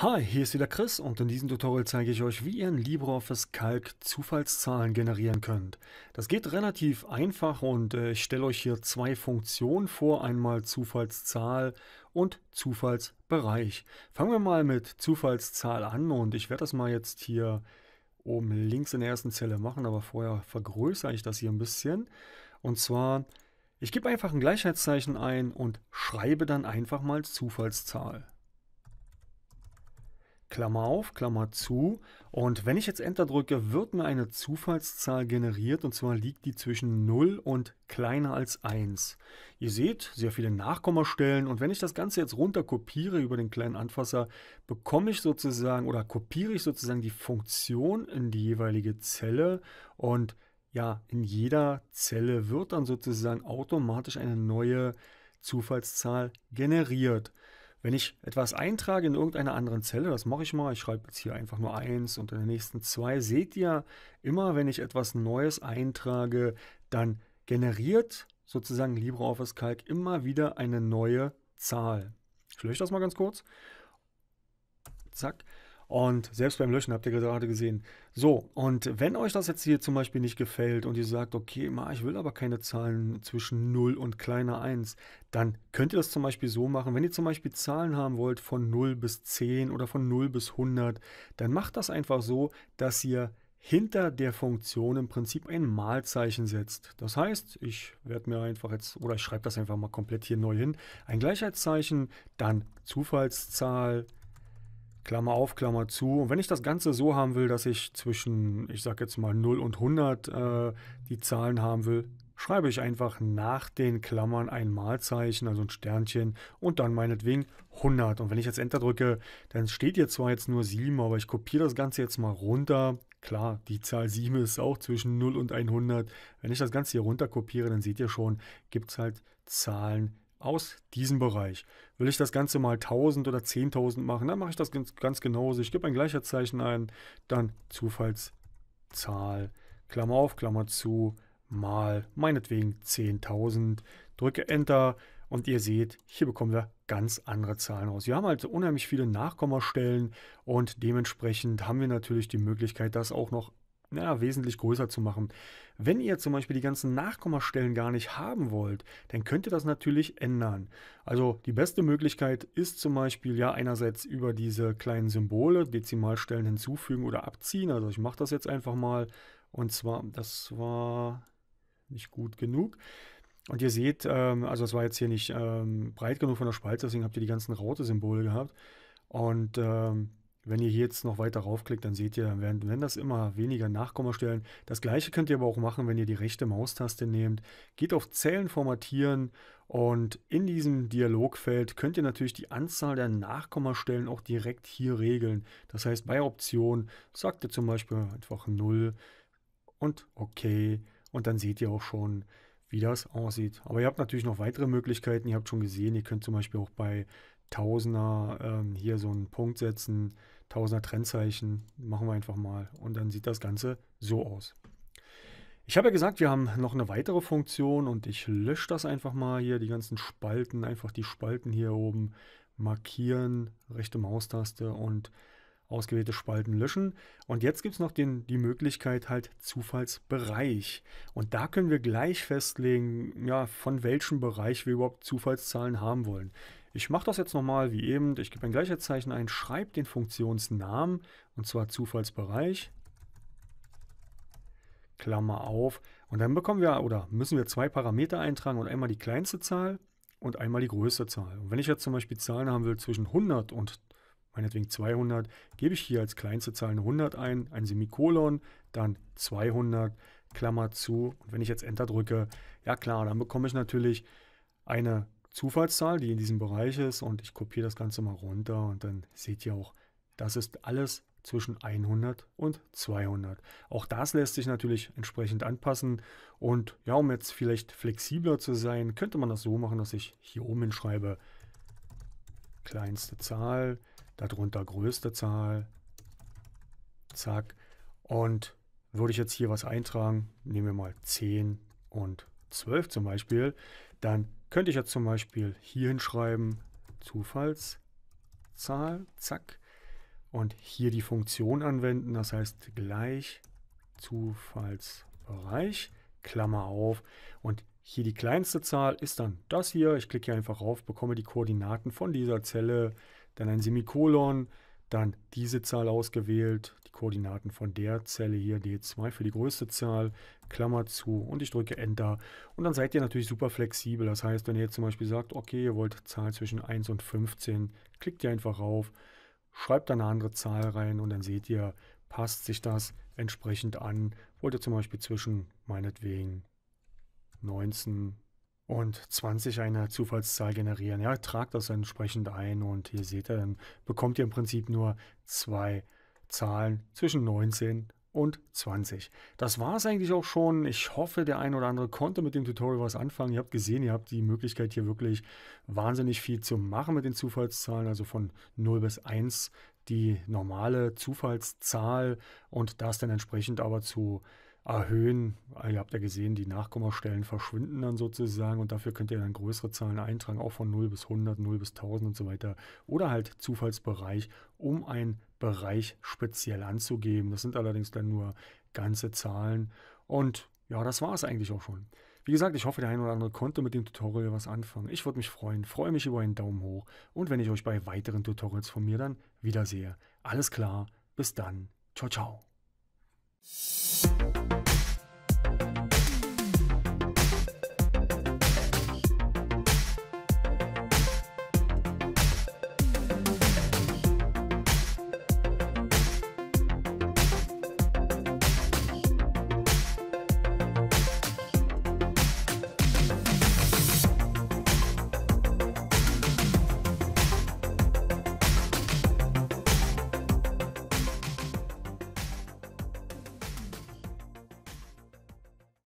Hi, hier ist wieder Chris und in diesem Tutorial zeige ich euch, wie ihr in LibreOffice Calc Zufallszahlen generieren könnt. Das geht relativ einfach und äh, ich stelle euch hier zwei Funktionen vor, einmal Zufallszahl und Zufallsbereich. Fangen wir mal mit Zufallszahl an und ich werde das mal jetzt hier oben links in der ersten Zelle machen, aber vorher vergrößere ich das hier ein bisschen. Und zwar, ich gebe einfach ein Gleichheitszeichen ein und schreibe dann einfach mal Zufallszahl. Klammer auf, Klammer zu. Und wenn ich jetzt Enter drücke, wird mir eine Zufallszahl generiert und zwar liegt die zwischen 0 und kleiner als 1. Ihr seht, sehr viele Nachkommastellen und wenn ich das Ganze jetzt runter kopiere über den kleinen Anfasser, bekomme ich sozusagen oder kopiere ich sozusagen die Funktion in die jeweilige Zelle und ja, in jeder Zelle wird dann sozusagen automatisch eine neue Zufallszahl generiert. Wenn ich etwas eintrage in irgendeiner anderen Zelle, das mache ich mal, ich schreibe jetzt hier einfach nur 1 und in den nächsten 2, seht ihr, immer wenn ich etwas Neues eintrage, dann generiert sozusagen LibreOffice Calc immer wieder eine neue Zahl. Ich lösche das mal ganz kurz. Zack. Und selbst beim Löschen habt ihr gerade gesehen. So, und wenn euch das jetzt hier zum Beispiel nicht gefällt und ihr sagt, okay, ma, ich will aber keine Zahlen zwischen 0 und kleiner 1, dann könnt ihr das zum Beispiel so machen. Wenn ihr zum Beispiel Zahlen haben wollt von 0 bis 10 oder von 0 bis 100, dann macht das einfach so, dass ihr hinter der Funktion im Prinzip ein Malzeichen setzt. Das heißt, ich werde mir einfach jetzt, oder ich schreibe das einfach mal komplett hier neu hin, ein Gleichheitszeichen, dann Zufallszahl, Klammer auf, Klammer zu. Und wenn ich das Ganze so haben will, dass ich zwischen, ich sag jetzt mal 0 und 100 äh, die Zahlen haben will, schreibe ich einfach nach den Klammern ein Malzeichen, also ein Sternchen und dann meinetwegen 100. Und wenn ich jetzt Enter drücke, dann steht hier zwar jetzt nur 7, aber ich kopiere das Ganze jetzt mal runter. Klar, die Zahl 7 ist auch zwischen 0 und 100. Wenn ich das Ganze hier runter kopiere, dann seht ihr schon, gibt es halt Zahlen aus diesem Bereich. Will ich das Ganze mal 1000 oder 10.000 machen, dann mache ich das ganz, ganz genauso. Ich gebe ein Zeichen ein, dann Zufallszahl, Klammer auf, Klammer zu, mal meinetwegen 10.000, drücke Enter und ihr seht, hier bekommen wir ganz andere Zahlen raus. Wir haben also unheimlich viele Nachkommastellen und dementsprechend haben wir natürlich die Möglichkeit, das auch noch ja, wesentlich größer zu machen. Wenn ihr zum Beispiel die ganzen Nachkommastellen gar nicht haben wollt, dann könnt ihr das natürlich ändern. Also die beste Möglichkeit ist zum Beispiel ja einerseits über diese kleinen Symbole Dezimalstellen hinzufügen oder abziehen. Also ich mache das jetzt einfach mal und zwar, das war nicht gut genug. Und ihr seht, ähm, also es war jetzt hier nicht ähm, breit genug von der Spalte, deswegen habt ihr die ganzen Raute-Symbole gehabt. Und ähm, wenn ihr hier jetzt noch weiter raufklickt, dann seht ihr, werden, werden das immer weniger Nachkommastellen. Das gleiche könnt ihr aber auch machen, wenn ihr die rechte Maustaste nehmt. Geht auf Zellen formatieren und in diesem Dialogfeld könnt ihr natürlich die Anzahl der Nachkommastellen auch direkt hier regeln. Das heißt, bei Option sagt ihr zum Beispiel einfach 0 und OK und dann seht ihr auch schon, wie das aussieht. Aber ihr habt natürlich noch weitere Möglichkeiten. Ihr habt schon gesehen, ihr könnt zum Beispiel auch bei Tausender ähm, hier so einen Punkt setzen, Tausender Trennzeichen, machen wir einfach mal. Und dann sieht das Ganze so aus. Ich habe ja gesagt, wir haben noch eine weitere Funktion und ich lösche das einfach mal hier, die ganzen Spalten, einfach die Spalten hier oben markieren, rechte Maustaste und ausgewählte Spalten löschen. Und jetzt gibt es noch den, die Möglichkeit halt Zufallsbereich. Und da können wir gleich festlegen, ja, von welchem Bereich wir überhaupt Zufallszahlen haben wollen. Ich mache das jetzt nochmal wie eben. Ich gebe ein gleiches Zeichen ein, schreibe den Funktionsnamen und zwar Zufallsbereich. Klammer auf. Und dann bekommen wir oder müssen wir zwei Parameter eintragen und einmal die kleinste Zahl und einmal die größte Zahl. Und wenn ich jetzt zum Beispiel Zahlen haben will zwischen 100 und meinetwegen 200, gebe ich hier als kleinste Zahl eine 100 ein, ein Semikolon, dann 200, Klammer zu. Und wenn ich jetzt Enter drücke, ja klar, dann bekomme ich natürlich eine Zufallszahl, die in diesem Bereich ist und ich kopiere das Ganze mal runter und dann seht ihr auch, das ist alles zwischen 100 und 200. Auch das lässt sich natürlich entsprechend anpassen und ja, um jetzt vielleicht flexibler zu sein, könnte man das so machen, dass ich hier oben hinschreibe kleinste Zahl, darunter größte Zahl, zack und würde ich jetzt hier was eintragen, nehmen wir mal 10 und 12 zum Beispiel, dann könnte ich jetzt zum Beispiel hier hinschreiben, Zufallszahl, zack, und hier die Funktion anwenden, das heißt gleich Zufallsbereich, Klammer auf, und hier die kleinste Zahl ist dann das hier. Ich klicke hier einfach rauf, bekomme die Koordinaten von dieser Zelle, dann ein Semikolon, dann diese Zahl ausgewählt, die Koordinaten von der Zelle hier, D2 für die größte Zahl, Klammer zu und ich drücke Enter. Und dann seid ihr natürlich super flexibel. Das heißt, wenn ihr jetzt zum Beispiel sagt, okay, ihr wollt Zahl zwischen 1 und 15, klickt ihr einfach rauf, schreibt dann eine andere Zahl rein und dann seht ihr, passt sich das entsprechend an. Wollt ihr zum Beispiel zwischen meinetwegen 19 und 20 eine Zufallszahl generieren. Ja, tragt das entsprechend ein und hier seht ihr, dann bekommt ihr im Prinzip nur zwei Zahlen zwischen 19 und 20. Das war es eigentlich auch schon. Ich hoffe, der ein oder andere konnte mit dem Tutorial was anfangen. Ihr habt gesehen, ihr habt die Möglichkeit hier wirklich wahnsinnig viel zu machen mit den Zufallszahlen, also von 0 bis 1 die normale Zufallszahl und das dann entsprechend aber zu erhöhen. Ihr habt ja gesehen, die Nachkommastellen verschwinden dann sozusagen und dafür könnt ihr dann größere Zahlen eintragen, auch von 0 bis 100, 0 bis 1000 und so weiter. Oder halt Zufallsbereich, um einen Bereich speziell anzugeben. Das sind allerdings dann nur ganze Zahlen. Und ja, das war es eigentlich auch schon. Wie gesagt, ich hoffe, der ein oder andere konnte mit dem Tutorial was anfangen. Ich würde mich freuen, freue mich über einen Daumen hoch und wenn ich euch bei weiteren Tutorials von mir dann wiedersehe. Alles klar, bis dann. Ciao, ciao.